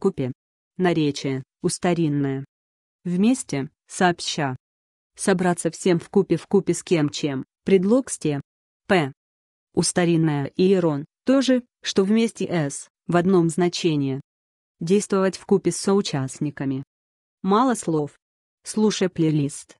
купе. Наречие, устаринное. Вместе, сообща. Собраться всем в купе в купе с кем чем, предлог сте, П. Устаринное иерон, ирон, то же, что вместе с, в одном значении. Действовать в купе с соучастниками. Мало слов. Слушай плейлист.